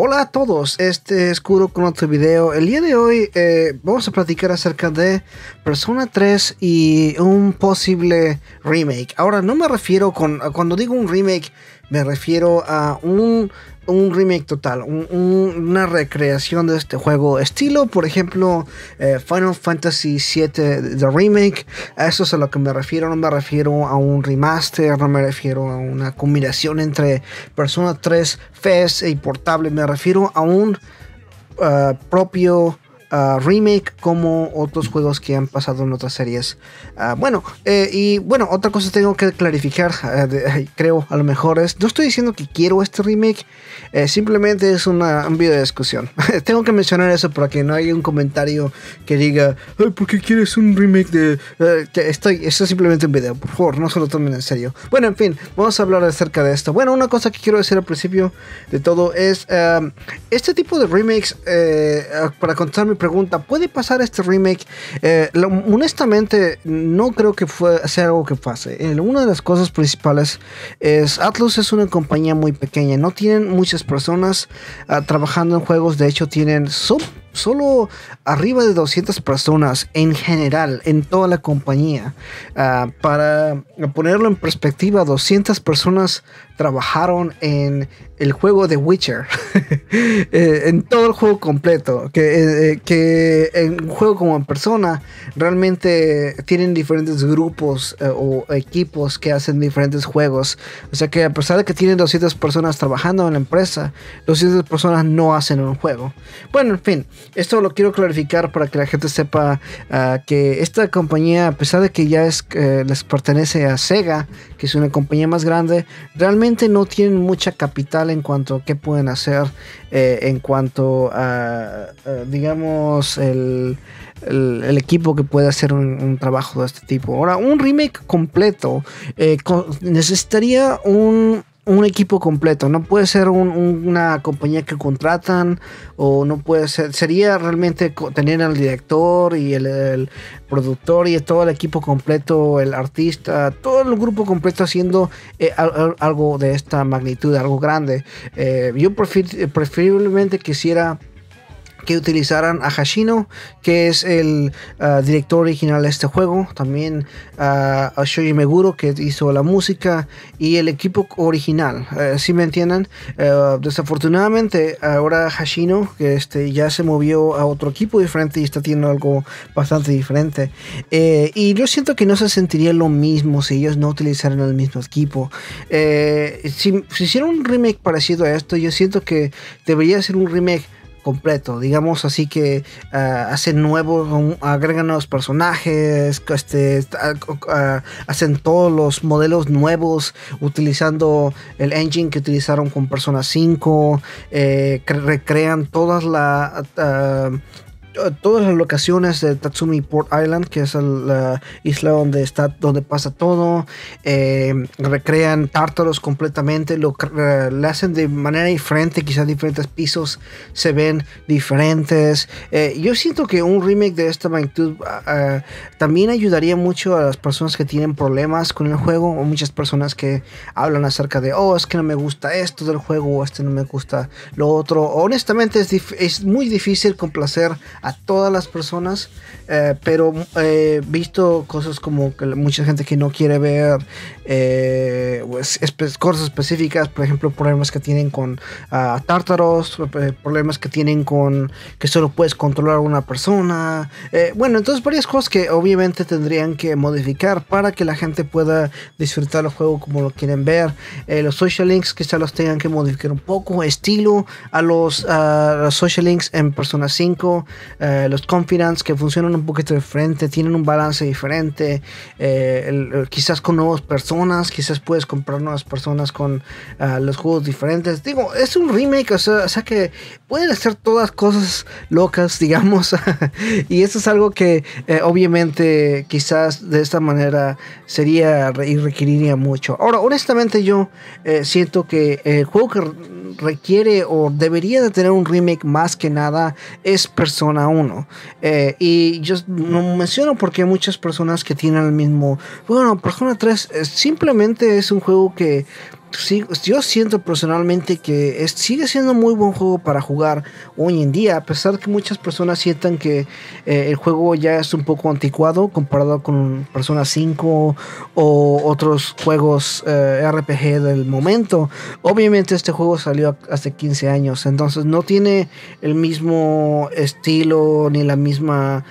Hola a todos, este es Kuro con otro video. El día de hoy eh, vamos a platicar acerca de Persona 3 y un posible remake. Ahora, no me refiero con, cuando digo un remake, me refiero a un, remake total, una recreación de este juego. Estilo, por ejemplo, eh, Final Fantasy VII The Remake. A eso es a lo que me refiero. No me refiero a un remaster, no me refiero a una combinación entre Persona 3, FES y Portable. Me refiero a un eh, propio remake como otros juegos que han pasado en otras series. Ah, bueno, eh, y bueno, otra cosa tengo que clarificar, ah, creo, a lo mejor es, no estoy diciendo que quiero este remake, eh, simplemente es un video de discusión. tengo que mencionar eso para que no haya un comentario que diga, Ay, ¿por qué quieres un remake de... Eh, que estoy, esto es simplemente un video, por favor, no se lo tomen en serio. Bueno, en fin, vamos a hablar acerca de esto. Bueno, una cosa que quiero decir al principio de todo es, ah, este tipo de remakes, para contarme pregunta, ¿puede pasar este remake? Eh, honestamente, no creo que fue, sea algo que pase. Eh, una de las cosas principales es Atlus es una compañía muy pequeña, no tienen muchas personas ah, trabajando en juegos, de hecho tienen solo arriba de 200 personas en general, en toda la compañía. Ah, para ponerlo en perspectiva, 200 personas trabajaron en el juego de Witcher, eh, en todo el juego completo, que, eh, eh, que en un juego como en persona realmente tienen diferentes grupos o equipos que hacen diferentes juegos. O sea que a pesar de que tienen 200 personas trabajando en la empresa, 200 personas no hacen un juego. Bueno, en fin, esto lo quiero clarificar para que la gente sepa ah, que esta compañía, a pesar de que ya les pertenece a Sega, que es una compañía más grande, realmente no tienen mucha capital en cuanto a qué pueden hacer, eh, en cuanto a, digamos, el, equipo que puede hacer un, trabajo de este tipo. Ahora, un remake completo eh, necesitaría un, un equipo completo, no puede ser una compañía que contratan o no puede ser, sería realmente tener al director y el, productor y todo el equipo completo, el artista, todo el grupo completo haciendo eh, algo de esta magnitud, algo grande. Eh, yo preferiblemente quisiera que utilizaran a Hashino, que es el ah, director original de este juego, también ah, a Shoji Meguro, que hizo la música, y el equipo original, eh, si me entienden. Eh, desafortunadamente, ahora Hashino, que este, ya se movió a otro equipo diferente y está haciendo algo bastante diferente. Eh, y yo siento que no se sentiría lo mismo si ellos no utilizaran el mismo equipo. si, si un remake parecido a esto, yo siento que debería ser un remake completo. Digamos así que ah, hacen nuevos, agregan nuevos personajes, este, ah, ah, hacen todos los modelos nuevos utilizando el engine que utilizaron con Persona 5, eh, recrean todas las... Eh, todas las locaciones de Tatsumi Port Island, que es la isla donde está, donde pasa todo, eh, recrean tártaros completamente, lo, eh, hacen de manera diferente, quizás diferentes pisos se ven diferentes. yo siento que un remake de esta magnitud ah, ah, también ayudaría mucho a las personas que tienen problemas con el juego, o muchas personas que hablan acerca de, oh, es que no me gusta esto del juego, o este no me gusta lo otro. Honestamente es, es muy difícil complacer a todas las personas, eh, pero he eh, visto cosas como que mucha gente que no quiere ver eh, pues, cosas específicas, por ejemplo, problemas que tienen con ah, tártaros, problemas que tienen con que solo puedes controlar a una persona. bueno, entonces varias cosas que obviamente tendrían que modificar para que la gente pueda disfrutar el juego como lo quieren ver. los social links quizá los tengan que modificar un poco, estilo a los, ah, los social links en Persona 5. Eh, los confidants que funcionan un poquito diferente, tienen un balance diferente, eh, quizás con nuevas personas, quizás puedes comprar nuevas personas con ah, los juegos diferentes. Digo, es un remake, o sea, que pueden hacer todas cosas locas, digamos, y eso es algo que eh, obviamente quizás de esta manera sería y requeriría mucho. Ahora, honestamente yo siento que el juego que requiere o debería de tener un remake más que nada es Persona 1. Eh, y yo no menciono porque hay muchas personas que tienen el mismo... Bueno, Persona 3 eh, simplemente es un juego que yo siento personalmente que sigue siendo muy buen juego para jugar hoy en día, a pesar que muchas personas sientan que eh, el juego ya es un poco anticuado comparado con Persona 5 o otros juegos eh, RPG del momento. Obviamente este juego salió hace 15 años, entonces no tiene el mismo estilo ni la misma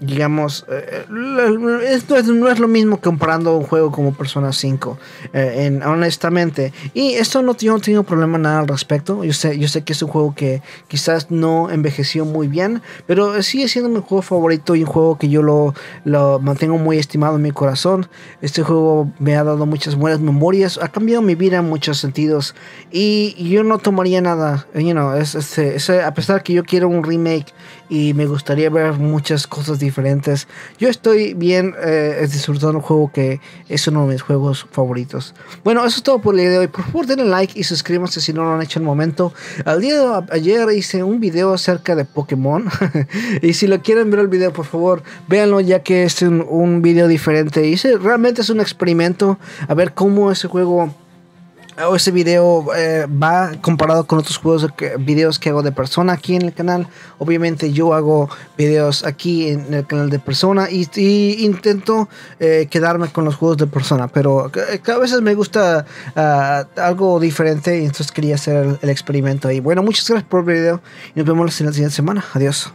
digamos, eh, eh, esto no es lo mismo comparando un juego como Persona 5, eh, en, honestamente. Y esto no, yo no tengo problema nada al respecto. Yo sé, yo sé que es un juego que quizás no envejeció muy bien, pero sigue siendo mi juego favorito y un juego que yo lo, lo mantengo muy estimado en mi corazón. Este juego me ha dado muchas buenas memorias, ha cambiado mi vida en muchos sentidos y yo no tomaría nada, a pesar que yo quiero un remake y me gustaría ver muchas cosas diferentes. Yo estoy bien disfrutando eh, un juego que es uno de mis juegos favoritos. Bueno, eso es todo por el día de hoy. Por favor, denle like y suscríbanse si no lo han hecho en el momento. Al día de ayer hice un video acerca de Pokémon. y si lo quieren ver el video, por favor, véanlo ya que es un, video diferente. Hice, realmente es un experimento a ver cómo ese juego este video eh, va comparado con otros juegos que, videos que hago de persona aquí en el canal. Obviamente yo hago videos aquí en el canal de persona y, intento eh, quedarme con los juegos de persona, pero eh, a, veces me gusta ah, algo diferente y entonces quería hacer el, experimento ahí. Bueno, muchas gracias por el video y nos vemos en la siguiente semana. Adiós.